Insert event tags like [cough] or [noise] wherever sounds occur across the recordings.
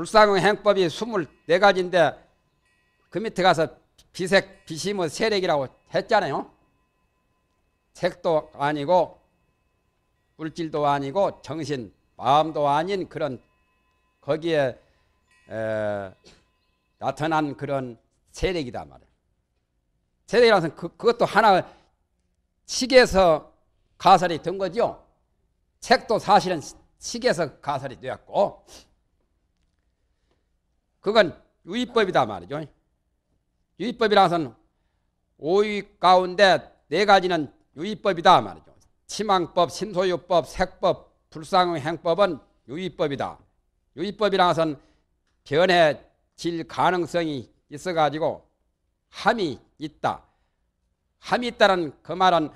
불상용 행법이 24가지인데 그 밑에 가서 비색, 비심은 세력이라고 했잖아요. 색도 아니고 물질도 아니고 정신, 마음도 아닌 그런 거기에 에, 나타난 그런 세력이다 말이에요. 세력이라서 그, 그것도 하나 식에서 가설이 된 거죠. 책도 사실은 식에서 가설이 되었고 그건 유의법이다 말이죠. 유의법이라서는 오위 가운데 네 가지는 유의법이다 말이죠. 치망법, 신소유법, 색법, 불상 행법은 유의법이다. 유의법이라서는 변해질 가능성이 있어가지고 함이 있다. 함이 있다는 그 말은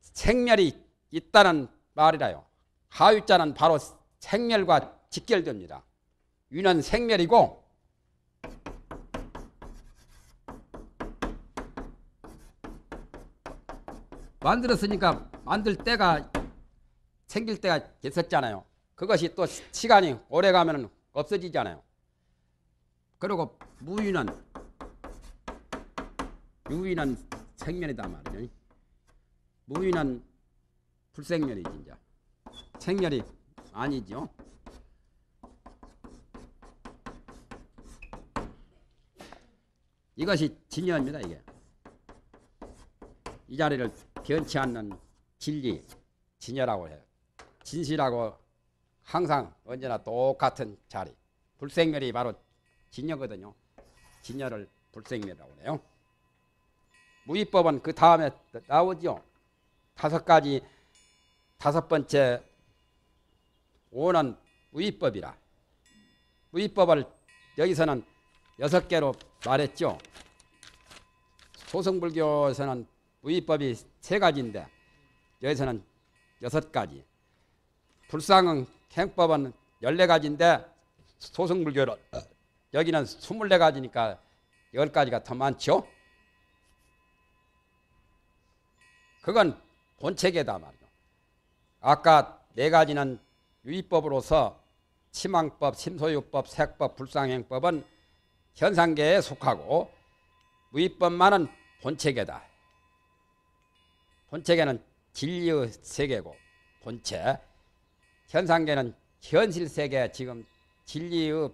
생멸이 있다는 말이라요. 하유자는 바로 생멸과 직결됩니다. 유난 생멸이고 만들었으니까 만들 때가 생길 때가 있었잖아요. 그것이 또 시간이 오래 가면 없어지잖아요. 그리고 무인한 유인한 생면이다 말이죠. 무인한 불생면이지 이제. 생면이 아니죠. 이것이 진리입니다. 이게 이 자리를 변치 않는 진리, 진여라고 해요. 진실하고 항상 언제나 똑같은 자리. 불생멸이 바로 진여거든요. 진여를 불생멸이라고 해요. 무위법은 그 다음에 나오죠. 다섯 가지 다섯 번째 오는 무위법이라. 무위법을 여기서는 여섯 개로 말했죠. 소승불교에서는 의법이 세 가지인데 여기서는 여섯 가지. 불상은 행법은 열네 가지인데 소승불교는 여기는 스물네 가지니까 열 가지가 더 많죠. 그건 본체계다 말이죠. 아까 네 가지는 유의법으로서 치망법, 심소유법, 색법, 불상행법은 현상계에 속하고 무위법만은 본체계다. 본체계는 진리의 세계고 본체 현상계는 현실 세계 지금 진리의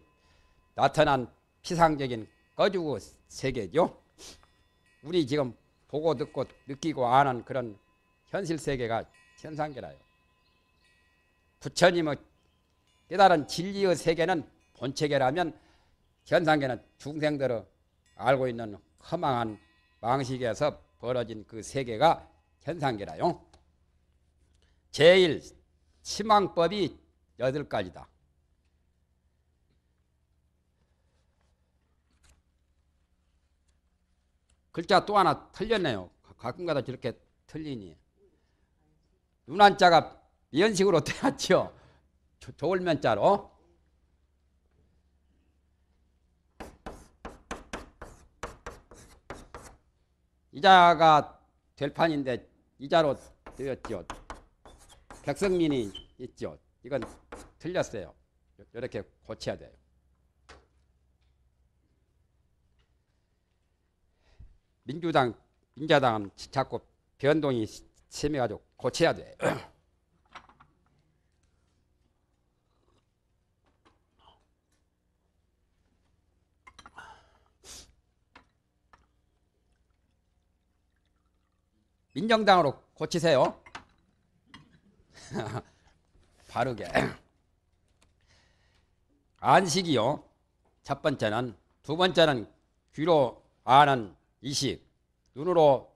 나타난 피상적인 꺼주고 세계죠. 우리 지금 보고 듣고 느끼고 아는 그런 현실 세계가 현상계라요. 부처님의 깨달은 진리의 세계는 본체계라면 현상계는 중생들을 알고 있는 허망한 방식에서 벌어진 그 세계가 현상계라요. 제일 치망법이 여덟 가지다. 글자 또 하나 틀렸네요. 가끔가다 저렇게 틀리니. 눈 한자가 연식으로 [laughs] 태어났죠. 졸면자로. 이자가 될 판인데 이자로 되었죠. 백성민이 있죠. 이건 틀렸어요. 이렇게 고쳐야 돼요. 민주당, 민자당은 자꾸 변동이 심해가지고 고쳐야 돼. 요 [clears throat] 민정당으로 고치세요. [laughs] 바르게. 안식이요. 첫 번째는 두 번째는 귀로 아는 이식, 눈으로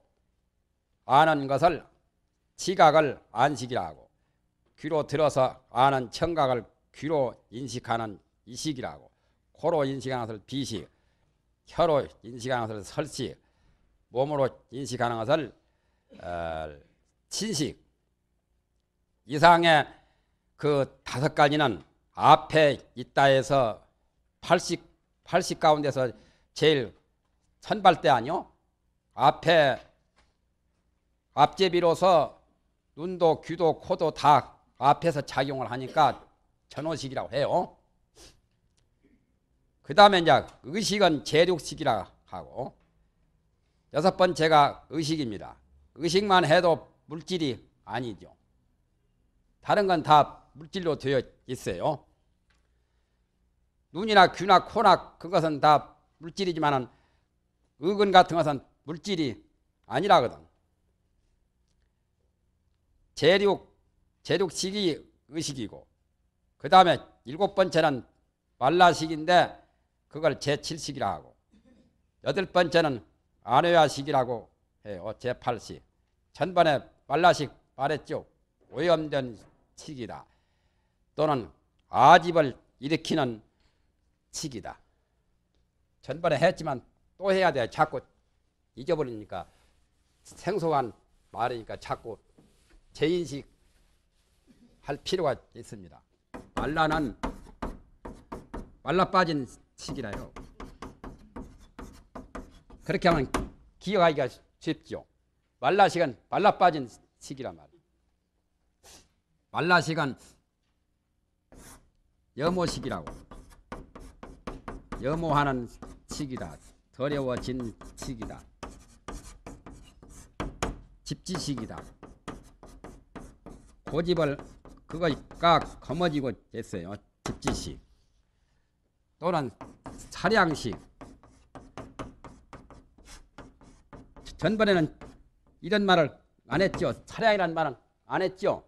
아는 것을 지각을 안식이라 하고 귀로 들어서 아는 청각을 귀로 인식하는 이식이라고 코로 인식하는 것을 비식, 혀로 인식하는 것을 설식, 몸으로 인식하는 것을 친식 어, 이상의 그 다섯 가지는 앞에 있다 해서 80, 80 가운데서 제일 선발대 아니요? 앞에 앞제비로서 눈도 귀도 코도 다 앞에서 작용을 하니까 전호식이라고 해요. 그 다음에 이제 의식은 재륙식이라 고 하고 여섯 번째가 의식입니다. 의식만 해도 물질이 아니죠. 다른 건 다 물질로 되어 있어요. 눈이나 귀나 코나 그것은 다 물질이지만 의근 같은 것은 물질이 아니라거든. 재륙, 재륙식이 의식이고 그 다음에 일곱 번째는 말라식인데 그걸 제7식이라 하고 여덟 번째는 아뇌야식이라고 해요. 제8시. 전반에 빨라식 말했죠. 오염된 식이다. 또는 아집을 일으키는 식이다. 전반에 했지만 또 해야 돼 자꾸 잊어버리니까 생소한 말이니까 자꾸 재인식 할 필요가 있습니다. 말라는 말라 빠진 식이라요. 그렇게 하면 기억하기가 쉽죠. 말라식은 말라 빠진 식기란 말이에요. 말라식은여모식이라고 여모하는 시기다. 더러워진 시기다. 집지식이다. 고집을 그거가 거머쥐고 됐어요. 집지식 또는 차량식 전번에는 이런 말을 안 했죠. 차량이란 말은 안 했죠.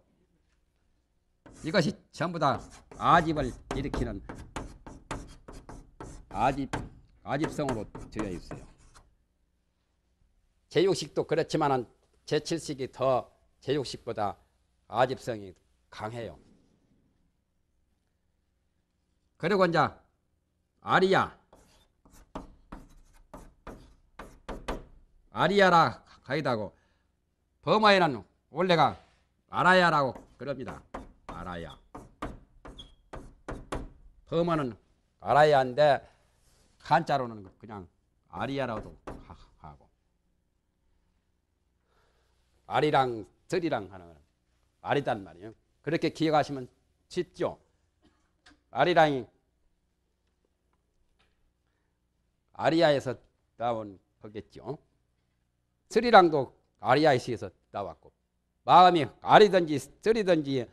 이것이 전부 다 아집을 일으키는 아집, 아집성으로 되어 있어요. 제육식도 그렇지만 제칠식이 더 제육식보다 아집성이 강해요. 그리고 이제 아리야 아리아라 가이다고 범마에는 원래가 아라야라고 그럽니다. 아라야. 범마는 아라야인데 한자로는 그냥 아리아라고도 하고 아리랑 들이랑 하는 거는 아리단 말이에요. 그렇게 기억하시면 쉽죠. 아리랑이 아리아에서 나온 거겠죠. 쓰리랑도 아리아시에서 나왔고 마음이 아리든지 쓰리든지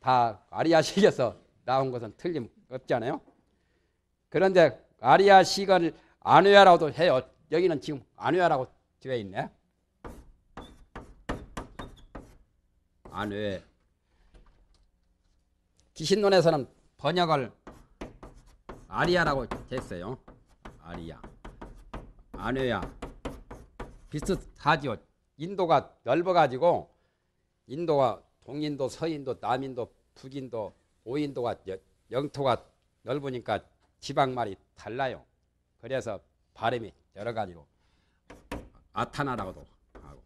다 아리아시에서 나온 것은 틀림없잖아요. 그런데 아리아시간을 안외아라고도 해요. 여기는 지금 안외아라고 되어 있네. 안외. 기신론에서는 번역을 아리아라고 했어요. 아리아. 안외아. 비슷하죠. 인도가 넓어가지고 인도가 동인도, 서인도, 남인도, 북인도, 오인도가 영토가 넓으니까 지방말이 달라요. 그래서 발음이 여러 가지로 아타나라고도 하고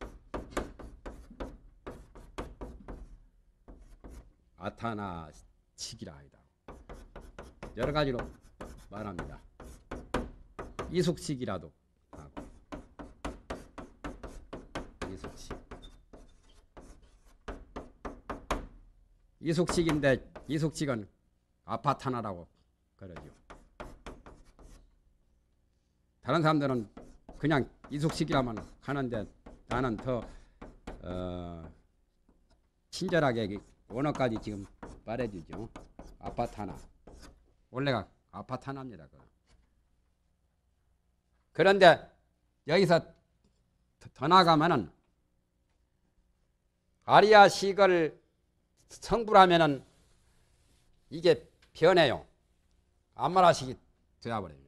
아타나 치기라 하다 여러 가지로 말합니다. 이숙식이라도 이속식. 이속식인데 이속식은 아파트 하나라고 그러죠. 다른 사람들은 그냥 이속식이라면 하는데 나는 더 어, 친절하게 원어까지 지금 말해주죠. 아파트 하나. 원래가 아파트 하나입니다. 그. 그런데 여기서 더 나가면은 아리아식을 성불하면은 이게 변해요. 암마라식이 되어버려요.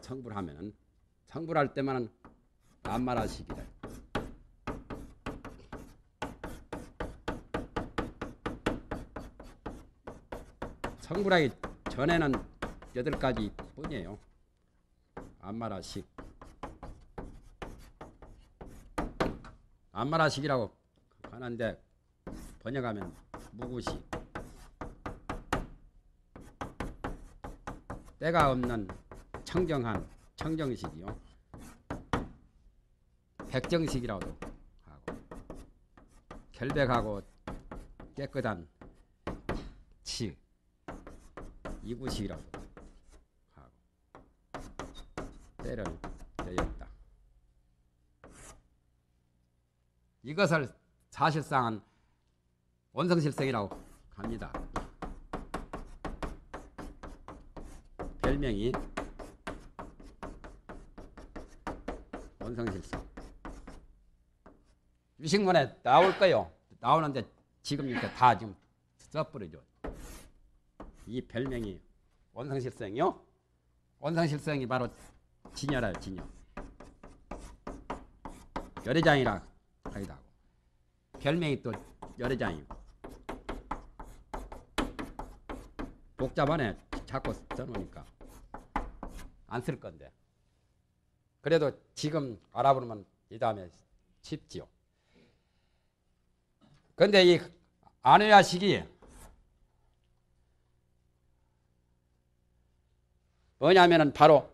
성불하면은 성불할 때만은 암마라식이 돼. 성불하기 전에는 여덟 가지 뿐이에요. 암마라식. 암마라식이라고 하나데 번역하면 무구시 때가 없는 청정한 청정식이요 백정식이라고도 하고 결백하고 깨끗한 치 이구식이라고 하고 때를 내었다 이것을 사실상은 원성실생이라고 합니다. 별명이 원성실생. 유식문에 나올 거요. 나오는데 지금 이렇게 다 지금 써버리죠. 이 별명이 원상실생이요? 원상실생이 바로 진열아 진열. 열애장이라 하기도 하고. 별명이 또 여러 장이고 복잡하네 자꾸 써놓으니까 안 쓸 건데 그래도 지금 알아보면 이 다음에 쉽지요 근데 이안누야식이 뭐냐면은 바로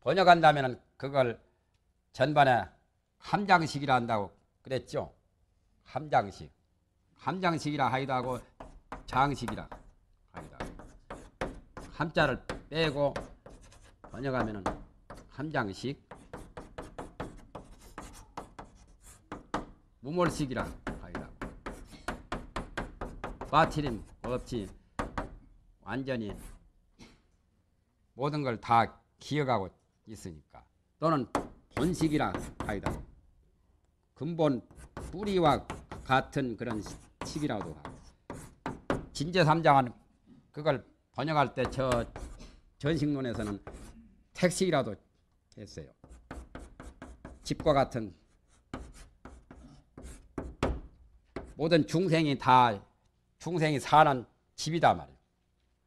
번역한다면은 그걸 전반에 함장식이라 한다고 그랬죠. 함장식. 함장식이라 하기도 하고 장식이라 하기도 하고. 함자를 빼고 번역하면은 함장식 무몰식이라 하기도 하고. 빠트림 없이 완전히 모든 걸 다 기억하고 있으니까 또는 본식이라 하기도 하고. 근본 뿌리와 같은 그런 식이라고도 하고 진제삼장은 그걸 번역할 때 저 전식론에서는 택식이라도 했어요. 집과 같은 모든 중생이 다 중생이 사는 집이다 말이에요.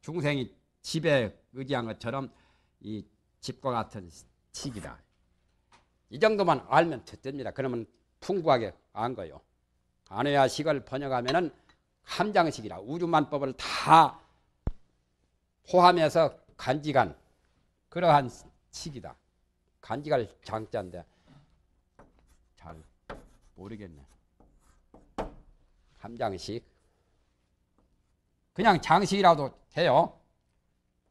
중생이 집에 의지한 것처럼 이 집과 같은 집이다이 정도만 알면 됩니다. 그러면 풍부하게 안 거요. 안회야식을 번역하면은 함장식이라 우주만법을 다 포함해서 간직한 그러한 식이다. 간직할 장자인데 잘 모르겠네. 함장식. 그냥 장식이라도 돼요.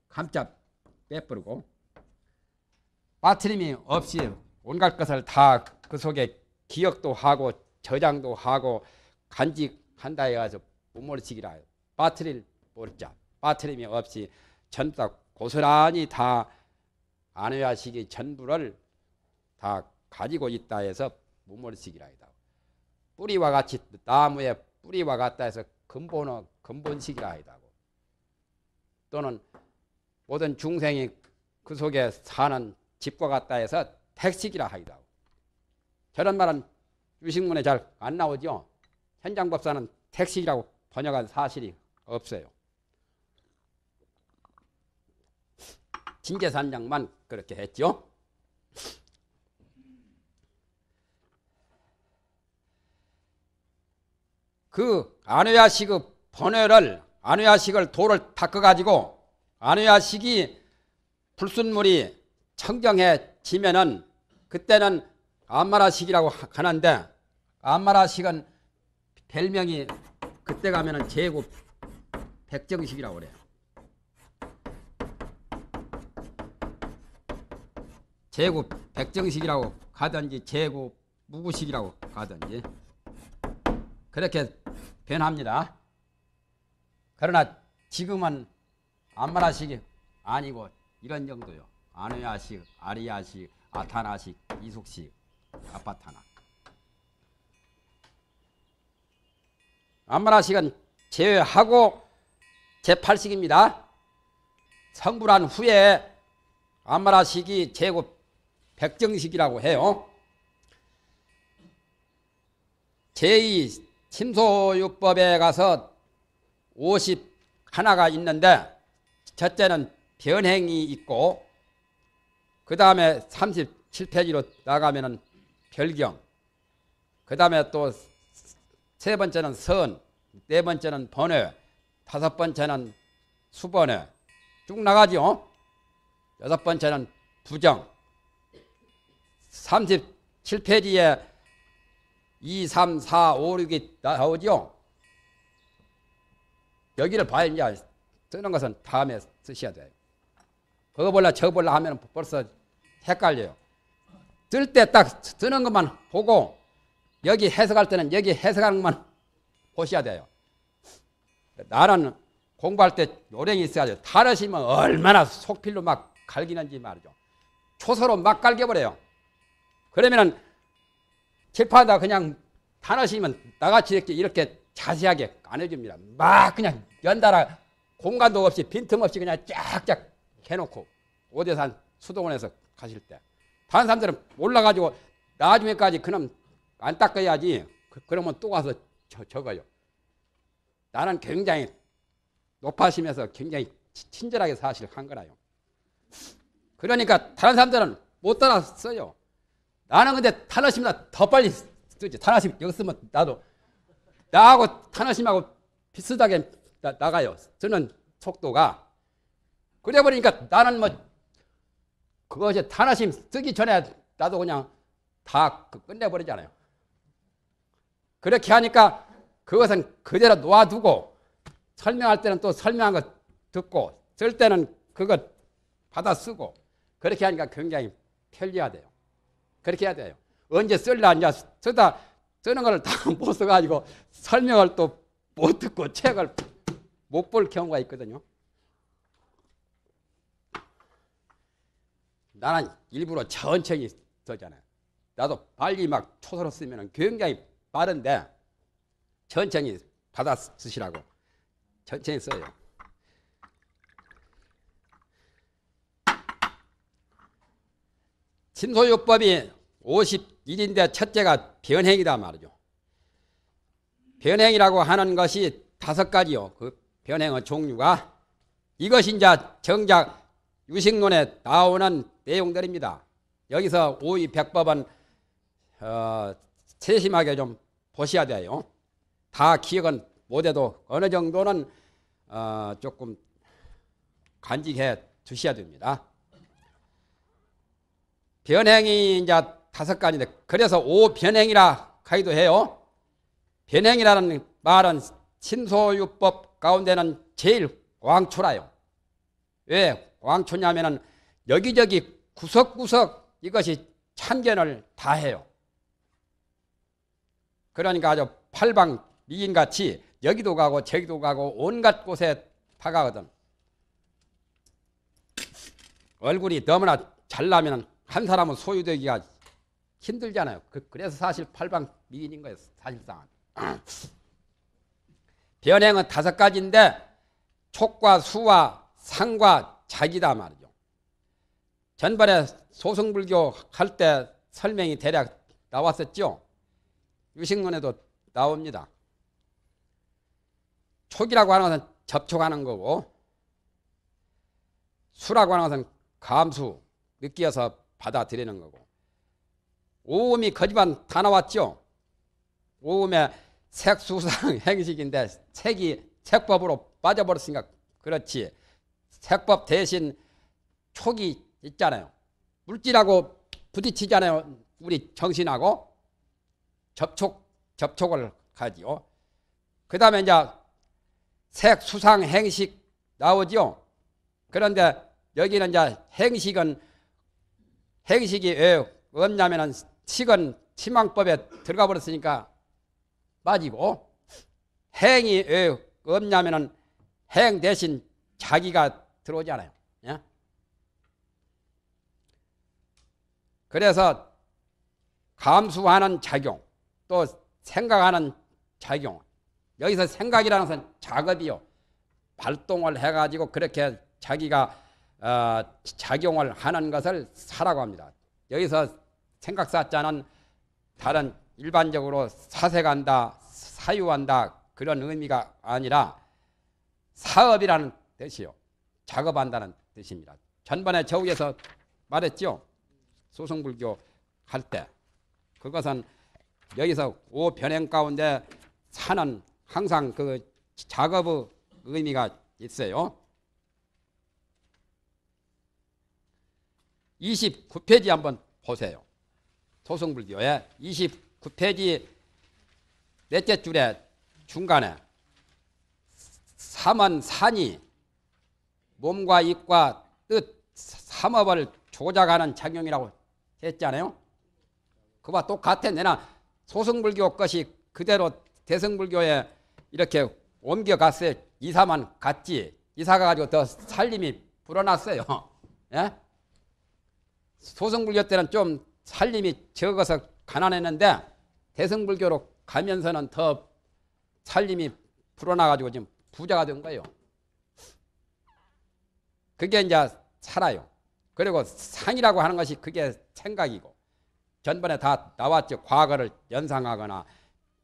감자 빼버리고. 빠트림이 없이 온갖 것을 다 그 속에 기억도 하고 저장도 하고 간직한다 해가지고 부모치기라 빠트릴 모르자 빠트림이 없이 전부 다 고스란히 다 아내야식이 전부를 다 가지고 있다 해서 무모식이라 이다 뿌리와 같이 나무의 뿌리와 같다 해서 근본어 근본식이라 하다고 또는 모든 중생이 그 속에 사는 집과 같다 해서 택식이라 하이다 저런 말은 유식문에 잘 안 나오죠. 현장법사는 택시라고 번역한 사실이 없어요. 진재산장만 그렇게 했죠. 그 안외야식의 번외를 안외야식을 돌을 닦아 가지고 안외야식이 불순물이 청정해지면은 그때는 안마라식이라고 하는데 안마라식은 별명이 그때 가면은 제국 백정식이라고 그래요. 제국 백정식이라고 가든지 제국 무구식이라고 가든지 그렇게 변합니다. 그러나 지금은 안마라식이 아니고 이런 정도요. 아누야식, 아리야식, 아타나식, 이숙식 아파트 하나. 암마라 시간 제외하고 제8식입니다. 성불한 후에 암마라 시기 제곱 백정식이라고 해요. 제2 침소유법에 가서 50 하나가 있는데 첫째는 변행이 있고 그 다음에 37페이지로 나가면은 별경. 그 다음에 또 세 번째는 선, 네 번째는 번외, 다섯 번째는 수번외. 쭉 나가지요. 여섯 번째는 부정. 37페이지에 2, 3, 4, 5, 6이 나오죠. 여기를 봐야 이제 쓰는 것은 다음에 쓰셔야 돼요. 그거 볼라 저거 볼라 하면 벌써 헷갈려요. 뜰때딱 뜨는 것만 보고 여기 해석할 때는 여기 해석하는 것만 보셔야 돼요. 나는 공부할 때 요령이 있어야죠. 다르시면 얼마나 속필로 막 갈기는지 말이죠. 초서로 막 갈겨버려요. 그러면은 칠하다 그냥 다르시면 나같이 이렇게, 이렇게 자세하게 안 해줍니다. 막 그냥 연달아 공간도 없이 빈틈없이 그냥 쫙쫙 해놓고 오대산 수도원에서 가실 때 다른 사람들은 몰라가지고 나중에까지 그놈 안 닦아야지. 그, 러면또 가서 저, 적어요. 나는 굉장히 높아심면서 굉장히 친절하게 사실 한 거라요. 그러니까 다른 사람들은 못 따라 써요. 나는 근데 탄화심보다 더 빨리 쓰지. 탄화심 여기 쓰면 나도 나하고 탄화심하고 비슷하게 나, 나가요. 쓰는 속도가. 그래 버리니까 나는 뭐 그것이 탄화심 쓰기 전에 나도 그냥 다 그 끝내버리잖아요. 그렇게 하니까 그것은 그대로 놓아두고 설명할 때는 또 설명한 거 듣고 쓸 때는 그것 받아 쓰고 그렇게 하니까 굉장히 편리하대요. 그렇게 해야 돼요. 언제 쓸라 이제 쓰다 쓰는 걸 다 못 [laughs] 써가지고 설명을 또 못 듣고 책을 못 볼 경우가 있거든요. 나는 일부러 천천히 썼잖아요. 나도 빨리 막 초서로 쓰면 굉장히 빠른데 천천히 받아 쓰시라고 천천히 써요. 침소요법이 51인데 첫째가 변행이다 말이죠. 변행이라고 하는 것이 다섯 가지요. 그 변행의 종류가 이것이 이 정작 유식론에 나오는 내용들입니다. 여기서 오이 백법은 어, 세심하게 좀 보셔야 돼요. 다 기억은 못해도 어느 정도는 어, 조금 간직해 두셔야 됩니다. 변행이 이제 다섯 가지인데 그래서 오변행이라 하기도 해요. 변행이라는 말은 신소유법 가운데는 제일 왕초라요. 왜? 왕초냐면은 여기저기 구석구석 이것이 참견을 다 해요. 그러니까 아주 팔방 미인같이 여기도 가고 저기도 가고 온갖 곳에 다가거든. 얼굴이 너무나 잘나면 한 사람은 소유되기가 힘들잖아요. 그, 래서 사실 팔방 미인인 거예요. 사실상. [clears throat] 변행은 다섯 가지인데 촉과 수와 상과 자기다 말이죠. 전번에 소승불교 할 때 설명이 대략 나왔었죠. 유신론에도 나옵니다. 촉이라고 하는 것은 접촉하는 거고 수라고 하는 것은 감수, 느끼어서 받아들이는 거고 오음이 거짓말 다 나왔죠. 오음의 색수상 [laughs] 행식인데 색이 색법으로 빠져버렸으니까 그렇지. 색법 대신 촉이 있잖아요. 물질하고 부딪히잖아요. 우리 정신하고 접촉, 접촉을 가지요. 그 다음에 이제 색, 수상, 행식 나오죠 그런데 여기는 이제 행식은 행식이 왜 없냐면은 식은 치망법에 들어가 버렸으니까 빠지고 행이 왜 없냐면은 행 대신 자기가 들어오지 않아요. 예? 그래서 감수하는 작용 또 생각하는 작용 여기서 생각이라는 것은 작업이요. 발동을 해가지고 그렇게 자기가 어, 작용을 하는 것을 사라고 합니다. 여기서 생각사자는 다른 일반적으로 사색한다, 사유한다 그런 의미가 아니라 사업이라는 뜻이요. 작업한다는 뜻입니다. 전번에 저우에서 말했죠. 소승불교 할 때. 그것은 여기서 오변행 그 가운데 사는 항상 그 작업의 의미가 있어요. 29페이지 한번 보세요. 소승불교의 29페이지 넷째 줄에 중간에 삼원 산이 몸과 입과 뜻, 삼업을 조작하는 작용이라고 했잖아요. 그와 똑같아. 내나 소승불교 것이 그대로 대승불교에 이렇게 옮겨갔어요. 이사만 갔지. 이사가 가지고 더 살림이 불어났어요. [laughs] 예? 소승불교 때는 좀 살림이 적어서 가난했는데 대승불교로 가면서는 더 살림이 불어나가지고 지금 부자가 된 거예요. 그게 이제 살아요. 그리고 상이라고 하는 것이 그게 생각이고 전번에 다 나왔죠. 과거를 연상하거나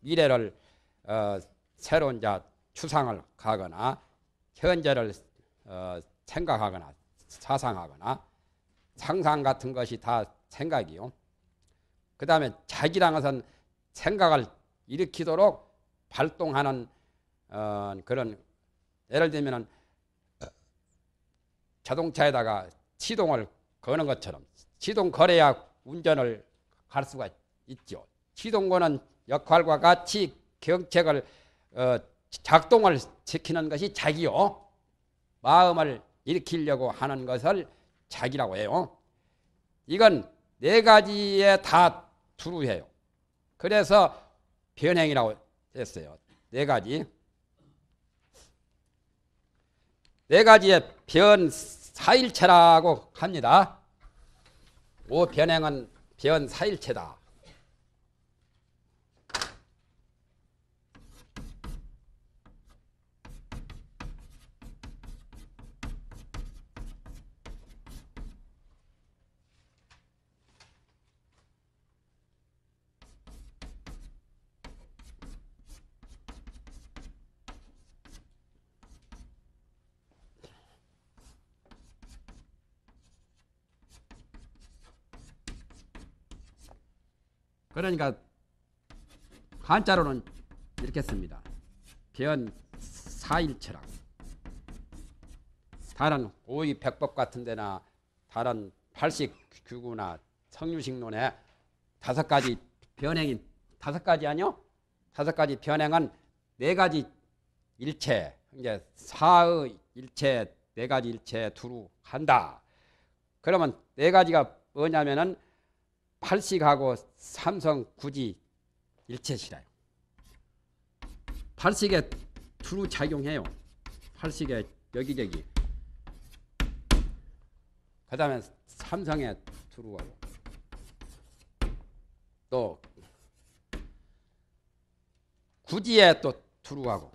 미래를 어, 새로운 자 추상을 가거나 현재를 어, 생각하거나 사상하거나 상상 같은 것이 다 생각이요. 그 다음에 자기란 것은 생각을 일으키도록 발동하는 어, 그런 예를 들면은 자동차에다가 시동을 거는 것처럼 시동 거래야 운전을 할 수가 있죠. 시동거는 역할과 같이 경책을 어, 작동을 시키는 것이 자기요. 마음을 일으키려고 하는 것을 자기라고 해요. 이건 네 가지에 다 두루해요. 그래서 변행이라고 했어요. 네 가지. 네 가지의 변 사일체라고 합니다. 오변행은 변사일체다. 그러니까 한자로는 이렇게 씁니다. 변 사일철학. 다른 오이 백법 같은 데나 다른 팔식 규구나 성유식론에 다섯 가지 변행이 다섯 가지 아니요? 다섯 가지 변행은 네 가지 일체 이제 사의 일체 네 가지 일체 두루 한다. 그러면 네 가지가 뭐냐면은 팔식하고 삼성 굳이 일체시라요. 팔식에 두루 작용해요. 팔식에 여기저기. 그 다음에 삼성에 두루하고. 또 구지에 또 두루하고.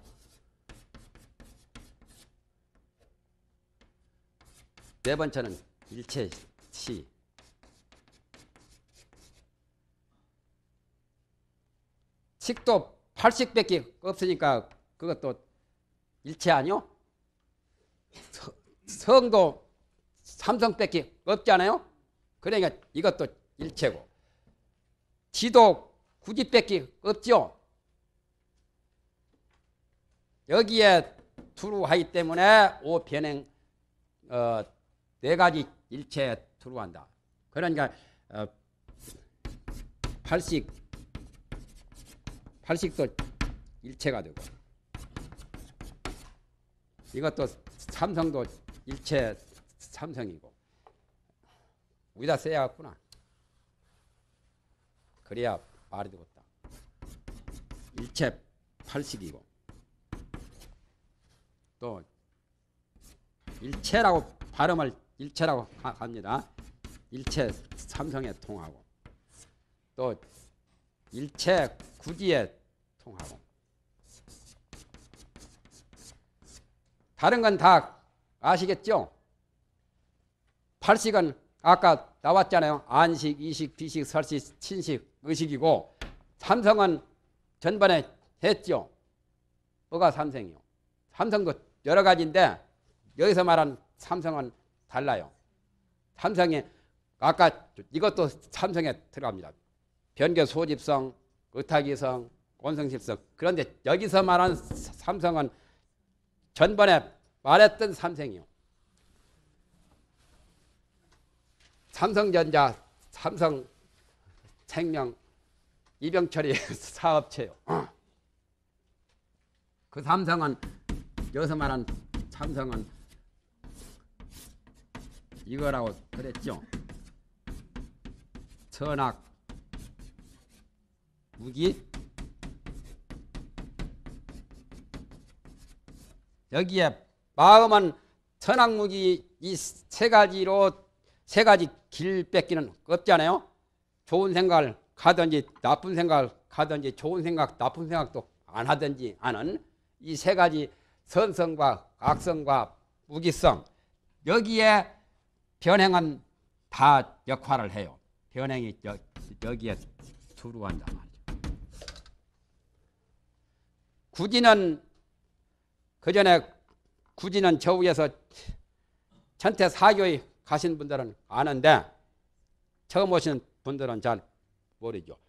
네 번째는 일체시. 식도 80밖에 없으니까 그것도 일체 아니요? 성도 삼성밖에 없지 않아요? 그러니까 이것도 일체고 지도 구지밖에 없죠. 여기에 투루하기 때문에 오변행 어, 네 가지 일체에 투루한다. 그러니까 어, 80 발식도 일체가 되고 이것도 삼성도 일체 삼성이고 우리다 써야겠구나. 그래야 말이 되겠다. 일체 팔식이고 또 일체라고 발음을 일체라고 합니다. 일체 삼성에 통하고 또 일체 구지에 통하고 다른 건 다 아시겠죠? 팔식은 아까 나왔잖아요. 안식, 이식, 비식, 설식, 친식, 의식이고 삼성은 전반에 했죠. 뭐가 삼성이요? 삼성도 여러 가지인데 여기서 말한 삼성은 달라요. 삼성이 아까 이것도 삼성에 들어갑니다. 변계 소집성, 의탁이성, 원성실성. 그런데 여기서 말한 삼성은 전번에 말했던 삼성이요. 삼성전자, 삼성 생명, 이병철이 [laughs] 사업체요. 그 삼성은 여기서 말한 삼성은 이거라고 그랬죠. 선악 무기 여기에 마음은 천악무기이 세 가지로 세 가지 길 뺏기는 없지 않아요? 좋은 생각을 가든지 나쁜 생각을 가든지 좋은 생각 나쁜 생각도 안 하든지 하는 이 세 가지 선성과 악성과 무기성 여기에 변행은 다 역할을 해요. 변행이 여, 여기에 들어간단 말이에요. 구디는 그 전에 구디는 저우에서 전태 사교에 가신 분들은 아는데 처음 오신 분들은 잘 모르죠.